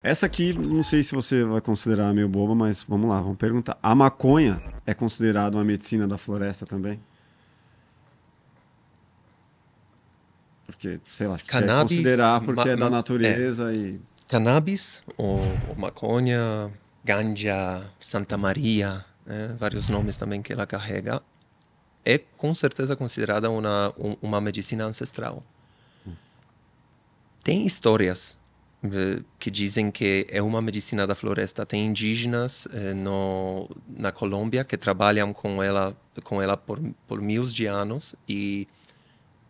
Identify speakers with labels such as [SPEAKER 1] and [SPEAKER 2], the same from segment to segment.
[SPEAKER 1] Essa aqui, não sei se você vai considerar meio boba, mas vamos lá, vamos perguntar. A maconha é considerada uma medicina da floresta também? Porque, sei lá, cannabis, considerar porque é da natureza é. e... Cannabis,
[SPEAKER 2] ou, ou maconha, ganja, Santa Maria, né? vários nomes também que ela carrega, é com certeza considerada uma, uma medicina ancestral. Hum. Tem histórias eh, que dizem que é uma medicina da floresta. Tem indígenas eh, no, na Colômbia que trabalham com ela com ela por, por milhares de anos e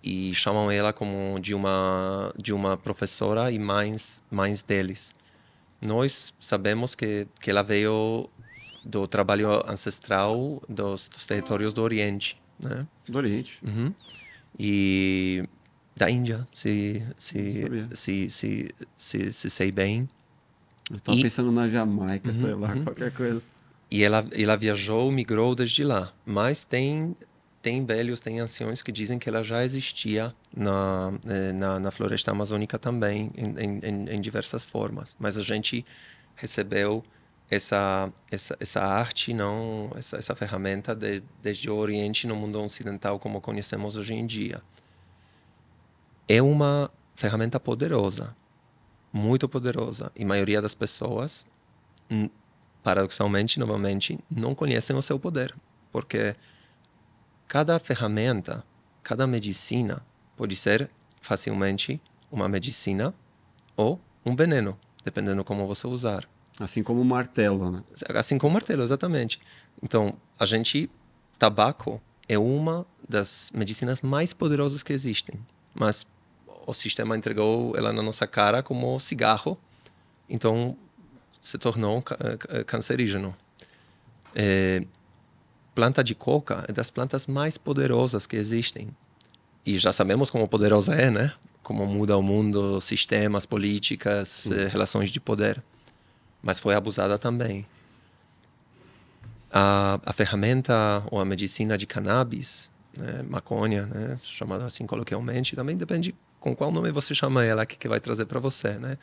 [SPEAKER 2] e chamam ela como de uma de uma professora e mães mães deles. Nós sabemos que que ela veio do trabalho ancestral dos, dos territórios do Oriente, né? Do Oriente. Uhum. E da Índia, se, se, se, se, se, se, sei bem.
[SPEAKER 1] Estava pensando na Jamaica, uhum, sei lá, uhum, uhum. qualquer coisa.
[SPEAKER 2] E ela, ela viajou, migrou desde lá. Mas tem, tem velhos, tem anciões que dizem que ela já existia na, eh, na, na floresta amazônica também, em, em, em diversas formas. Mas a gente recebeu essa essa, essa arte não essa, essa ferramenta de, desde o Oriente no mundo ocidental como conhecemos hoje em dia é uma ferramenta poderosa, muito poderosa. E a maioria das pessoas, hum, paradoxalmente, novamente, não conhecem o seu poder, porque cada ferramenta, cada medicina pode ser facilmente uma medicina ou um veneno, dependendo como você usar. Assim como o martelo, né? Assim como o martelo, exatamente. Então, a gente tabaco é uma das medicinas mais poderosas que existem, mas o sistema entregou ela na nossa cara como cigarro, então se tornou eh, eh, cancerígeno. É, planta de coca é das plantas mais poderosas que existem. E já sabemos como poderosa é, né? Como muda o mundo, sistemas, políticas, hum. relações de poder. Mas foi abusada também. A, a ferramenta ou a medicina de cannabis, né? maconha, né? chamada assim coloquialmente, também depende com qual nome você chama ela que, que vai trazer para você, né?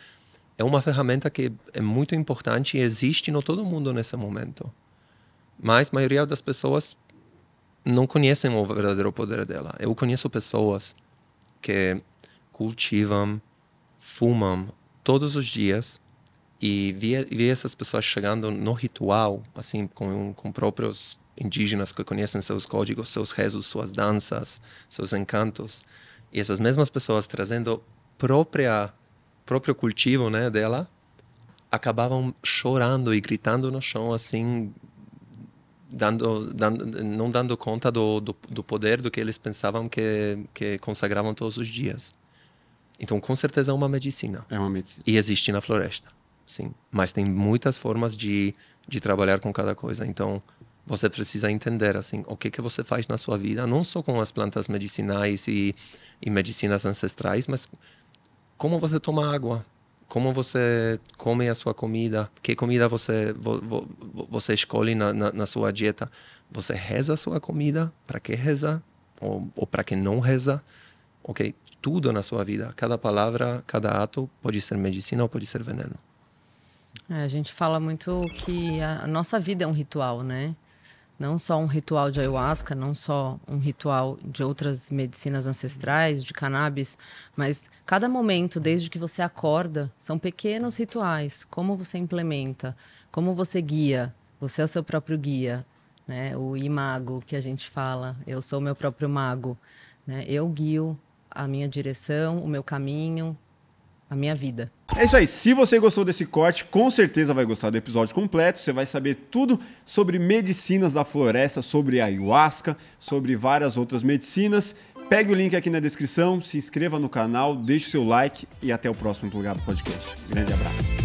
[SPEAKER 2] É uma ferramenta que é muito importante e existe no todo mundo nesse momento. Mas a maioria das pessoas não conhecem o verdadeiro poder dela. Eu conheço pessoas que cultivam, fumam todos os dias e via, via essas pessoas chegando no ritual, assim, com, com próprios indígenas que conhecem seus códigos, seus rezos, suas danças, seus encantos e essas mesmas pessoas trazendo própria próprio cultivo né dela acabavam chorando e gritando no chão assim dando, dando não dando conta do, do, do, poder do que eles pensavam que que consagravam todos os dias então com certeza é uma medicina é uma medicina e existe na floresta sim mas tem muitas formas de de trabalhar com cada coisa então você precisa entender assim o que que você faz na sua vida, não só com as plantas medicinais e, e medicinas ancestrais, mas como você toma água, como você come a sua comida, que comida você vo, vo, você escolhe na, na, na, sua dieta, você reza a sua comida, para que reza ou, ou para que não reza, ok? Tudo na sua vida, cada palavra, cada ato pode ser medicina ou pode ser veneno.
[SPEAKER 3] É, a gente fala muito que a nossa vida é um ritual, né? Não só um ritual de ayahuasca, não só um ritual de outras medicinas ancestrais, de cannabis, mas cada momento, desde que você acorda, são pequenos rituais. Como você implementa, como você guia, você é o seu próprio guia, né? O imago que a gente fala, eu sou o meu próprio mago, né? Eu guio a minha direção, o meu caminho, a minha vida.
[SPEAKER 1] É isso aí. Se você gostou desse corte, com certeza vai gostar do episódio completo. Você vai saber tudo sobre medicinas da floresta, sobre ayahuasca, sobre várias outras medicinas. Pegue o link aqui na descrição, se inscreva no canal, deixe seu like e até o próximo Plugado Podcast. Grande abraço.